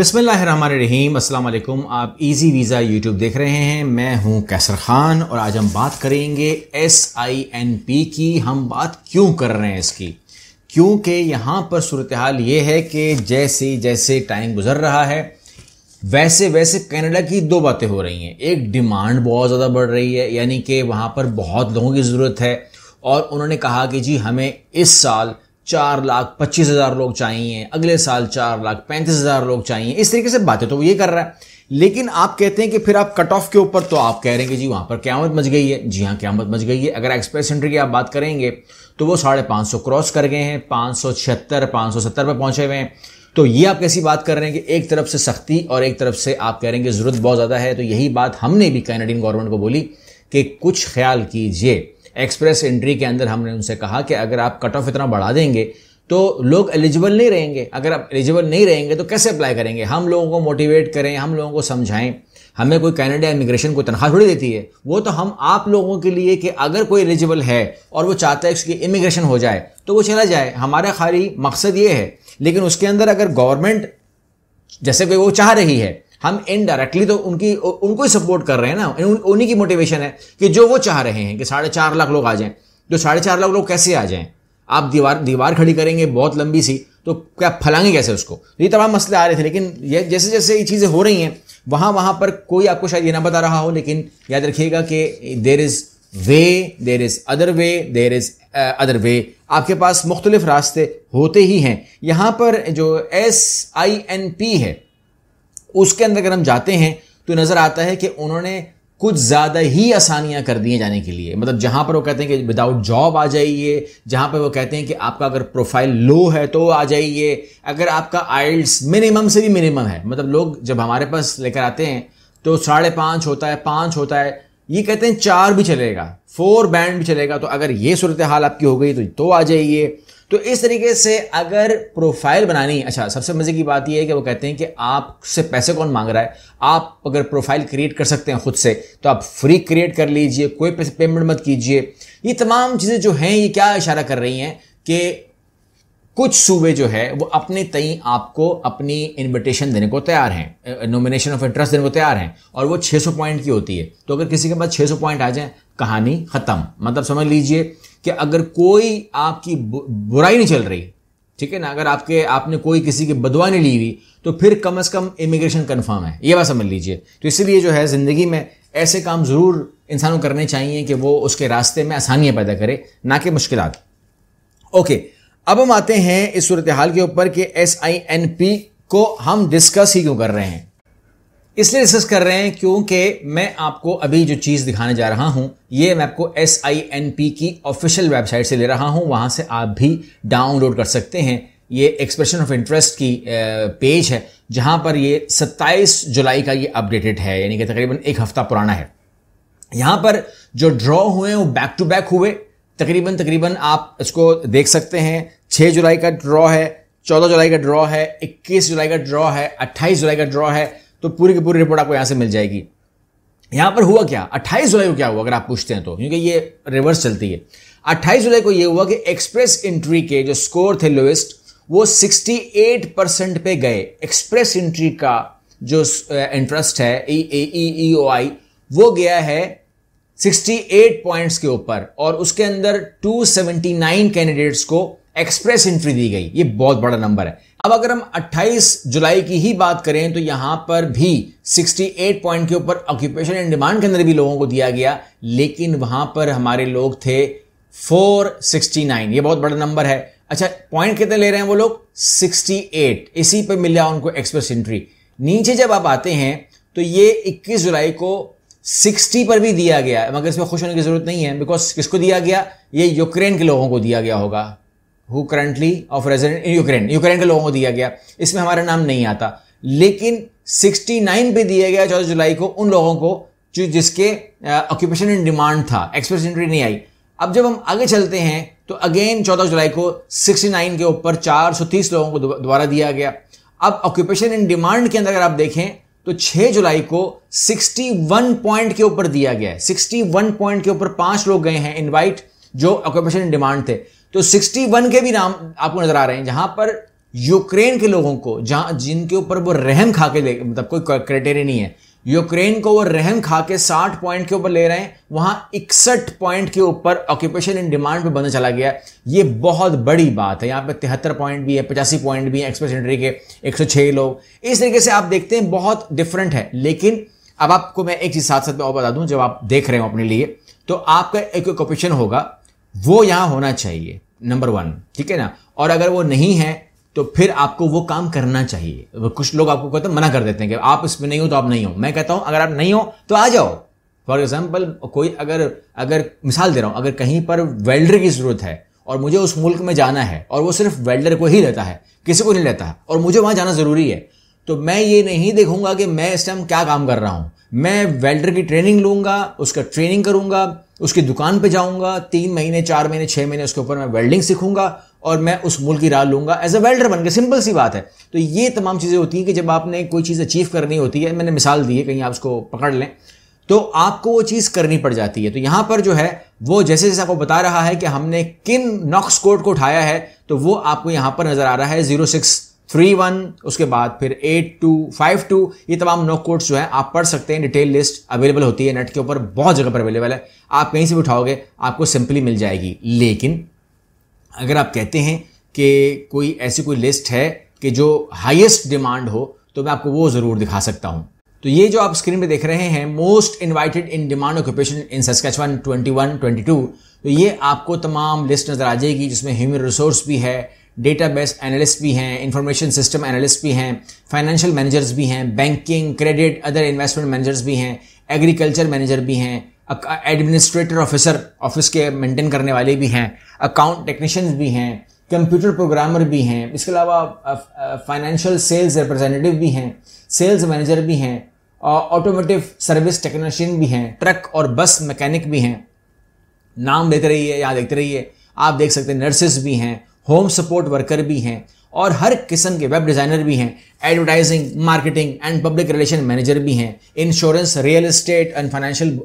अस्सलाम वालेकुम आप इजी वीज़ा यूट्यूब देख रहे हैं मैं हूं कैसर ख़ान और आज हम बात करेंगे एस आई एन पी की हम बात क्यों कर रहे हैं इसकी क्योंकि यहाँ पर सूरत हाल ये है कि जैसे जैसे टाइम गुजर रहा है वैसे वैसे कनाडा की दो बातें हो रही हैं एक डिमांड बहुत ज़्यादा बढ़ रही है यानी कि वहाँ पर बहुत लोगों की ज़रूरत है और उन्होंने कहा कि जी हमें इस साल चार लाख पच्चीस हज़ार लोग चाहिए अगले साल चार लाख पैंतीस हज़ार लोग चाहिए इस तरीके से बातें तो वो ये कर रहा है लेकिन आप कहते हैं कि फिर आप कट ऑफ के ऊपर तो आप कह रहे हैं कि जी वहाँ पर क्यामत मच गई है जी हाँ क्यामत मच गई है अगर एक्सप्रेस एंट्री की आप बात करेंगे तो वो साढ़े पाँच सौ क्रॉस कर गए हैं पाँच सौ छिहत्तर पाँच सौ सत्तर पर पहुंचे हुए हैं तो ये आप कैसी बात कर रहे हैं कि एक तरफ से सख्ती और एक तरफ से आप कह रहे हैं कि ज़रूरत बहुत ज़्यादा है तो यही बात हमने भी कैनेडियन गवर्नमेंट को बोली कि कुछ ख्याल कीजिए एक्सप्रेस एंट्री के अंदर हमने उनसे कहा कि अगर आप कट ऑफ इतना बढ़ा देंगे तो लोग एलिजिबल नहीं रहेंगे अगर आप एलिजिबल नहीं रहेंगे तो कैसे अप्लाई करेंगे हम लोगों को मोटिवेट करें हम लोगों को समझाएं हमें कोई कैनेडा इमिग्रेशन को तनख्वाह थोड़ी देती है वो तो हम आप लोगों के लिए कि अगर कोई एलिजिबल है और वो चाहता है उसकी इमिग्रेशन हो जाए तो वो चला जाए हमारा खाली मकसद ये है लेकिन उसके अंदर अगर गवर्नमेंट जैसे कोई वो चाह रही है हम इनडायरेक्टली तो उनकी उनको ही सपोर्ट कर रहे हैं ना उन्हीं की मोटिवेशन है कि जो वो चाह रहे हैं कि साढ़े चार लाख लोग आ जाएं जो साढ़े चार लाख लोग कैसे आ जाएं आप दीवार दीवार खड़ी करेंगे बहुत लंबी सी तो क्या फैलाएंगे कैसे उसको तो ये तमाम मसले आ रहे थे लेकिन ये जैसे जैसे ये चीज़ें हो रही हैं वहाँ वहाँ पर कोई आपको शायद ये ना बता रहा हो लेकिन याद रखिएगा कि there is way there is other way there is other way आपके पास मुख्तलिफ रास्ते होते ही हैं यहाँ पर जो एस आई एन पी है उसके अंदर अगर हम जाते हैं तो नज़र आता है कि उन्होंने कुछ ज़्यादा ही आसानियाँ कर दी हैं जाने के लिए मतलब जहाँ पर वो कहते हैं कि विदाउट जॉब आ जाइए जहाँ पर वो कहते हैं कि आपका अगर प्रोफाइल लो है तो आ जाइए अगर आपका आइल्स मिनिमम से भी मिनिमम है मतलब लोग जब हमारे पास लेकर आते हैं तो साढ़े पाँच होता है पाँच होता है ये कहते हैं चार भी चलेगा फोर बैंड भी चलेगा तो अगर ये सूरत हाल आपकी हो गई तो, तो आ जाइए तो इस तरीके से अगर प्रोफाइल बनानी अच्छा सबसे मज़े की बात यह है कि वो कहते हैं कि आपसे पैसे कौन मांग रहा है आप अगर प्रोफाइल क्रिएट कर सकते हैं खुद से तो आप फ्री क्रिएट कर लीजिए कोई पेमेंट मत कीजिए ये तमाम चीज़ें जो हैं ये क्या इशारा कर रही हैं कि कुछ सूबे जो है वो अपने तई आपको अपनी इनविटेशन देने को तैयार हैं नॉमिनेशन ऑफ इंटरेस्ट देने को तैयार हैं और वो 600 पॉइंट की होती है तो अगर किसी के पास 600 पॉइंट आ जाए कहानी ख़त्म मतलब समझ लीजिए कि अगर कोई आपकी बुराई नहीं चल रही ठीक है ना अगर आपके आपने कोई किसी की बदवा नहीं ली हुई तो फिर कम अज़ कम इमिग्रेशन कन्फर्म है ये बात समझ लीजिए तो इसलिए जो है ज़िंदगी में ऐसे काम ज़रूर इंसानों को करने चाहिए कि वो उसके रास्ते में आसानियाँ पैदा करे ना कि मुश्किल ओके अब हम आते हैं इस सूरत हाल के ऊपर कि एस आई एन पी को हम डिस्कस ही क्यों कर रहे हैं इसलिए डिस्कस कर रहे हैं क्योंकि मैं आपको अभी जो चीज़ दिखाने जा रहा हूं ये मैं आपको एस आई एन पी की ऑफिशियल वेबसाइट से ले रहा हूं वहां से आप भी डाउनलोड कर सकते हैं ये एक्सप्रेशन ऑफ इंटरेस्ट की पेज है जहां पर ये 27 जुलाई का ये अपडेटेड है यानी कि तकरीबन एक हफ्ता पुराना है यहां पर जो ड्रॉ हुए वो बैक टू बैक हुए तकरीबन तकरीबन आप इसको देख सकते हैं 6 जुलाई का ड्रॉ है 14 जुलाई का ड्रॉ है 21 जुलाई का ड्रॉ है 28 जुलाई का ड्रॉ है तो पूरी की पूरी रिपोर्ट आपको यहां से मिल जाएगी यहां पर हुआ क्या 28 जुलाई को क्या हुआ अगर आप पूछते हैं तो क्योंकि ये रिवर्स चलती है 28 जुलाई को ये हुआ कि एक्सप्रेस एंट्री के जो स्कोर थे लोएस्ट वो 68 परसेंट पे गए एक्सप्रेस एंट्री का जो इंटरेस्ट है ई ओ आई वो गया है 68 पॉइंट्स के ऊपर और उसके अंदर 279 कैंडिडेट्स को एक्सप्रेस एंट्री दी गई ये बहुत बड़ा नंबर है अब अगर हम 28 जुलाई की ही बात करें तो यहां पर भी 68 पॉइंट के ऊपर ऑक्यूपेशन एंड डिमांड के अंदर भी लोगों को दिया गया लेकिन वहां पर हमारे लोग थे 469 ये बहुत बड़ा नंबर है अच्छा पॉइंट कितने ले रहे हैं वो लोग 68 इसी पर मिल गया उनको एक्सप्रेस एंट्री नीचे जब आप आते हैं तो ये 21 जुलाई को 60 पर भी दिया गया मगर इसमें खुश होने की जरूरत नहीं है बिकॉज किसको दिया गया ये यूक्रेन के लोगों को दिया गया होगा who currently of resident in Ukraine Ukraine के लोगों को दिया गया इसमें हमारा नाम नहीं आता लेकिन 69 पे दिया गया चौदह जुलाई को उन लोगों को जो जिसके ऑक्यूपेशन इन डिमांड था एक्सप्रेस एंट्री नहीं आई अब जब हम आगे चलते हैं तो अगेन 14 जुलाई को 69 के ऊपर 430 लोगों को द्वारा दिया गया अब ऑक्यूपेशन इन डिमांड के अंदर अगर आप देखें तो 6 जुलाई को 61 पॉइंट के ऊपर दिया गया है 61 पॉइंट के ऊपर पांच लोग गए हैं इनवाइट जो ऑक्यूपेशन इन डिमांड थे तो 61 के भी नाम आपको नजर आ रहे हैं जहां पर यूक्रेन के लोगों को जहां जिनके ऊपर वो रहम खा के ले मतलब कोई क्राइटेरिया नहीं है यूक्रेन को वो रहम खा के 60 पॉइंट के ऊपर ले रहे हैं वहां इकसठ पॉइंट के ऊपर ऑक्यूपेशन इन डिमांड पे बंद चला गया ये बहुत बड़ी बात है यहाँ पे तिहत्तर पॉइंट भी है पचासी पॉइंट भी है एक्सप्रेस एंट्री के छह लोग इस तरीके से आप देखते हैं बहुत डिफरेंट है लेकिन अब आपको मैं एक चीज साथ साथ में और बता दूं जब आप देख रहे हो अपने लिए तो आपका एक ऑक्यूपेशन होगा वो यहां होना चाहिए नंबर वन ठीक है ना और अगर वो नहीं है तो फिर आपको वो काम करना चाहिए कुछ लोग आपको कहते हैं मना कर देते हैं कि आप इसमें नहीं हो तो आप नहीं हो मैं कहता हूं अगर आप नहीं हो तो आ जाओ फॉर एग्जाम्पल कोई अगर अगर मिसाल दे रहा हूं अगर कहीं पर वेल्डर की ज़रूरत है और मुझे उस मुल्क में जाना है और वो सिर्फ वेल्डर को ही रहता है किसी को नहीं रहता है और मुझे वहां जाना ज़रूरी है तो मैं ये नहीं देखूंगा कि मैं इस टाइम क्या काम कर रहा हूं मैं वेल्डर की ट्रेनिंग लूंगा उसका ट्रेनिंग करूंगा उसकी दुकान पे जाऊंगा तीन महीने चार महीने छः महीने उसके ऊपर मैं वेल्डिंग सीखूंगा और मैं उस मुल्क की राह लूंगा एज अ वेल्डर बन के सिंपल सी बात है तो ये तमाम चीज़ें होती हैं कि जब आपने कोई चीज़ अचीव करनी होती है मैंने मिसाल दी है कहीं आप उसको पकड़ लें तो आपको वो चीज़ करनी पड़ जाती है तो यहाँ पर जो है वो जैसे जैसे आपको बता रहा है कि हमने किन नॉक्स कोड को उठाया है तो वो आपको यहाँ पर नज़र आ रहा है जीरो सिक्स थ्री वन उसके बाद फिर एट टू फाइव टू ये तमाम नोक कोड्स जो है आप पढ़ सकते हैं डिटेल लिस्ट अवेलेबल होती है नेट के ऊपर बहुत जगह पर अवेलेबल है आप कहीं से भी उठाओगे आपको सिंपली मिल जाएगी लेकिन अगर आप कहते हैं कि कोई ऐसी कोई लिस्ट है कि जो हाइस्ट डिमांड हो तो मैं आपको वो ज़रूर दिखा सकता हूँ तो ये जो आप स्क्रीन पे देख रहे हैं most invited in demand occupation in one one twenty two तो ये आपको तमाम लिस्ट नज़र आ जाएगी जिसमें ह्यूमन रिसोर्स भी है डेटाबेस एनालिस्ट भी हैं इंफॉर्मेशन सिस्टम एनालिस्ट भी हैं फाइनेंशियल मैनेजर्स भी हैं banking credit other investment managers भी हैं एग्रीकल्चर मैनेजर भी हैं एडमिनिस्ट्रेटर ऑफिसर ऑफिस के मेंटेन करने वाले भी हैं अकाउंट टेक्नीशियंस भी हैं कंप्यूटर प्रोग्रामर भी हैं इसके अलावा फाइनेंशियल सेल्स रिप्रेजेंटेटिव भी हैं सेल्स मैनेजर भी हैं ऑटोमेटिव सर्विस टेक्नीशियन भी हैं ट्रक और बस मैकेनिक भी हैं नाम रही रहिए यहाँ देखते रहिए आप देख सकते हैं नर्सेस भी हैं होम सपोर्ट वर्कर भी हैं और हर किस्म के वेब डिज़ाइनर भी हैं advertising marketing and public relation manager भी हैं insurance real estate and financial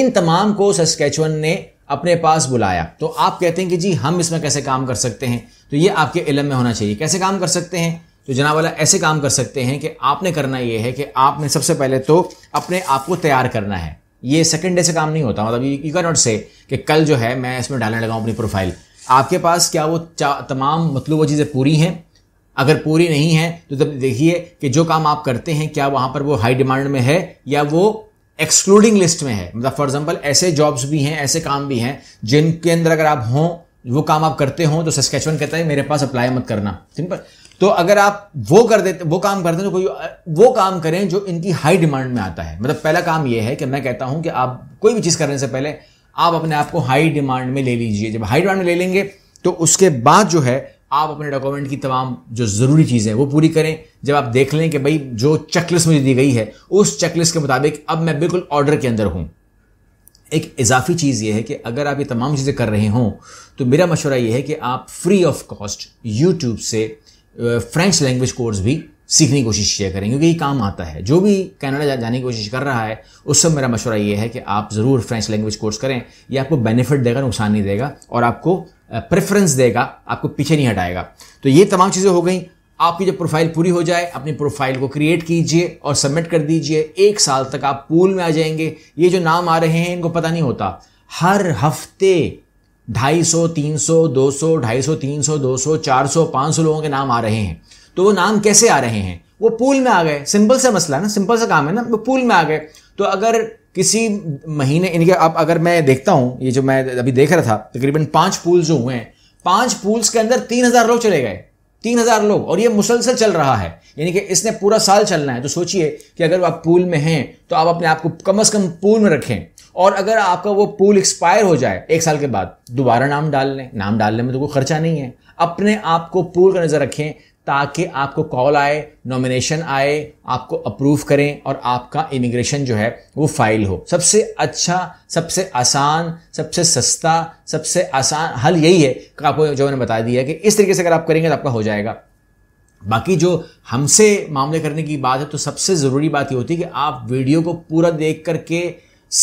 इन तमाम को सस्केचवन ने अपने पास बुलाया तो आप कहते हैं कि जी हम इसमें कैसे काम कर सकते हैं तो ये आपके इलम में होना चाहिए कैसे काम कर सकते हैं तो जनाब वाला ऐसे काम कर सकते हैं कि आपने करना ये है कि आपने सबसे पहले तो अपने आप को तैयार करना है ये सेकेंड डे से काम नहीं होता मतलब यू कैन नॉट से कि कल जो है मैं इसमें डालने लगाऊँ अपनी प्रोफाइल आपके पास क्या वो तमाम मतलब वो चीज़ें पूरी हैं अगर पूरी नहीं है तो तब देखिए कि जो काम आप करते हैं क्या वहाँ पर वो हाई डिमांड में है या वो एक्सक्लूडिंग लिस्ट में है मतलब फॉर एग्जाम्पल ऐसे जॉब्स भी हैं ऐसे काम भी हैं जिनके अंदर अगर आप हों वो काम आप करते हो तो सस्केचवन कहता है मेरे पास अप्लाई मत करना सिंपल तो अगर आप वो कर देते वो काम करते हैं तो कोई वो काम करें जो इनकी हाई डिमांड में आता है मतलब पहला काम ये है कि मैं कहता हूं कि आप कोई भी चीज़ करने से पहले आप अपने आप को हाई डिमांड में ले लीजिए जब हाई डिमांड में ले लेंगे तो उसके बाद जो है आप अपने डॉक्यूमेंट की तमाम जो ज़रूरी चीज़ें वो पूरी करें जब आप देख लें कि भाई जो चेकलिस्ट मुझे दी गई है उस चेकलिस्ट के मुताबिक अब मैं बिल्कुल ऑर्डर के अंदर हूँ एक इजाफी चीज़ ये है कि अगर आप ये तमाम चीज़ें कर रहे हों तो मेरा मशवरा ये है कि आप फ्री ऑफ कॉस्ट यूट्यूब से फ्रेंच लैंग्वेज कोर्स भी सीखने की कोशिश किया करें क्योंकि ये काम आता है जो भी कनाडा जाने की कोशिश कर रहा है उस सब मेरा मशवरा ये है कि आप ज़रूर फ्रेंच लैंग्वेज कोर्स करें ये आपको बेनिफिट देगा नुकसान नहीं देगा और आपको प्रेफरेंस देगा आपको पीछे नहीं हटाएगा तो ये तमाम चीज़ें हो गई आपकी जब प्रोफाइल पूरी हो जाए अपनी प्रोफाइल को क्रिएट कीजिए और सबमिट कर दीजिए एक साल तक आप पूल में आ जाएंगे ये जो नाम आ रहे हैं इनको पता नहीं होता हर हफ्ते ढाई सौ तीन सौ दो सौ ढाई सौ तीन सौ दो सौ चार सौ पाँच सौ लोगों के नाम आ रहे हैं तो वो नाम कैसे आ रहे हैं वो पूल में आ गए सिंपल सा मसला है ना सिंपल सा काम है ना वो पूल में आ गए तो अगर किसी महीने इनके अब अगर मैं देखता हूँ ये जो मैं अभी देख रहा था तकरीबन पाँच पूल जो हुए हैं पाँच पूल्स के अंदर तीन हज़ार लोग चले गए तीन हज़ार लोग और ये मुसलसल चल रहा है यानी कि इसने पूरा साल चलना है तो सोचिए कि अगर आप पूल में हैं तो आप अपने आप को कम अज़ कम पूल में रखें और अगर आपका वो पूल एक्सपायर हो जाए एक साल के बाद दोबारा नाम डाल लें नाम डालने में तो कोई खर्चा नहीं है अपने आप को पूल का नज़र रखें ताकि आपको कॉल आए नॉमिनेशन आए आपको अप्रूव करें और आपका इमिग्रेशन जो है वो फाइल हो सबसे अच्छा सबसे आसान सबसे सस्ता सबसे आसान हल यही है कि आपको जो मैंने बता दिया कि इस तरीके से अगर आप करेंगे तो आपका हो जाएगा बाकी जो हमसे मामले करने की बात है तो सबसे ज़रूरी बात ये होती है कि आप वीडियो को पूरा देख करके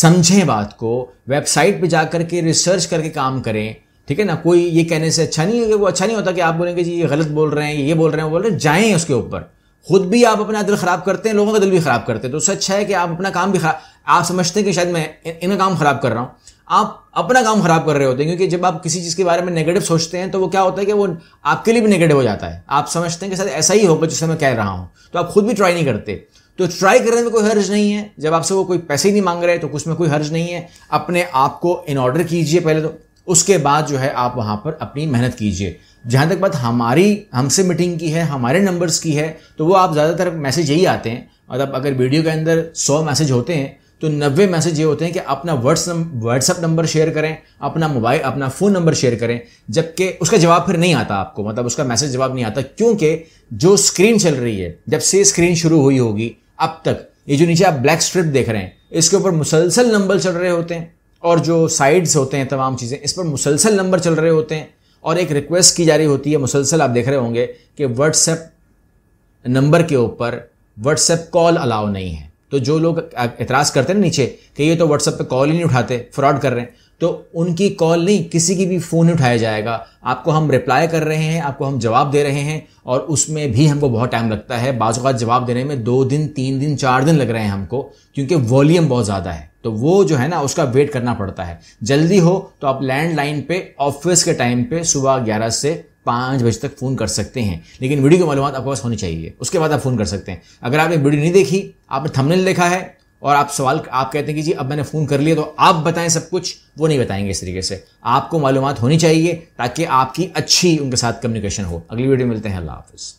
समझें बात को वेबसाइट पे जा करके रिसर्च करके काम करें ठीक है ना कोई ये कहने से अच्छा नहीं है कि वो अच्छा नहीं होता कि आप बोलेंगे जी ये गलत बोल रहे हैं ये बोल रहे हैं वो बोल रहे हैं जाएं उसके ऊपर खुद भी आप अपना दिल ख़राब करते हैं लोगों का दिल भी ख़राब करते हैं तो उससे अच्छा है कि आप अपना काम भी खराब आप समझते हैं कि शायद मैं इनका काम ख़राब कर रहा हूँ आप अपना काम ख़राब कर रहे होते हैं क्योंकि जब आप किसी चीज़ के बारे में नेगेटिव सोचते हैं तो वो क्या होता है कि वो आपके लिए भी नेगेटिव हो जाता है आप समझते हैं कि शायद ऐसा ही होगा जिससे मैं कह रहा हूँ तो आप खुद भी ट्राई नहीं करते तो ट्राई करने में कोई हर्ज नहीं है जब आपसे वो कोई पैसे ही नहीं मांग रहे तो उसमें कोई हर्ज नहीं है अपने आप को इन ऑर्डर कीजिए पहले तो उसके बाद जो है आप वहाँ पर अपनी मेहनत कीजिए जहाँ तक बात हमारी हमसे मीटिंग की है हमारे नंबर्स की है तो वो आप ज़्यादातर मैसेज यही आते हैं मतलब अगर वीडियो के अंदर सौ मैसेज होते हैं तो नब्बे मैसेज ये होते हैं कि अपना व्हाट्सअप नंबर शेयर करें अपना मोबाइल अपना फ़ोन नंबर शेयर करें जबकि उसका जवाब फिर नहीं आता आपको मतलब उसका मैसेज जवाब नहीं आता क्योंकि जो स्क्रीन चल रही है जब से स्क्रीन शुरू हुई होगी अब तक ये जो नीचे आप ब्लैक स्ट्रिप देख रहे हैं इसके ऊपर मुसलसल नंबर चल रहे होते हैं और जो साइड्स होते हैं तमाम चीज़ें इस पर मुसलसल नंबर चल रहे होते हैं और एक रिक्वेस्ट की जा रही होती है मुसलसल आप देख रहे होंगे कि व्हाट्सएप नंबर के ऊपर व्हाट्सएप कॉल अलाउ नहीं है तो जो लोग एतराज़ करते हैं नीचे कि ये तो व्हाट्सएप पे कॉल ही नहीं उठाते फ्रॉड कर रहे हैं तो उनकी कॉल नहीं किसी की भी फ़ोन उठाया जाएगा आपको हम रिप्लाई कर रहे हैं आपको हम जवाब दे रहे हैं और उसमें भी हमको बहुत टाइम लगता है बाज़ात जवाब देने में दो दिन तीन दिन चार दिन लग रहे हैं हमको क्योंकि वॉल्यूम बहुत ज़्यादा है तो वो जो है ना उसका वेट करना पड़ता है जल्दी हो तो आप लैंडलाइन पे ऑफिस के टाइम पे सुबह ग्यारह से पाँच बजे तक फ़ोन कर सकते हैं लेकिन वीडियो की मालूम आपके पास होनी चाहिए उसके बाद आप फ़ोन कर सकते हैं अगर आपने वीडियो नहीं देखी आपने थंबनेल देखा है और आप सवाल आप कहते हैं कि जी अब मैंने फ़ोन कर लिया तो आप बताएं सब कुछ वो नहीं बताएंगे इस तरीके से आपको मालूम होनी चाहिए ताकि आपकी अच्छी उनके साथ कम्युनिकेशन हो अगली वीडियो मिलते हैं अल्लाह हाफिज़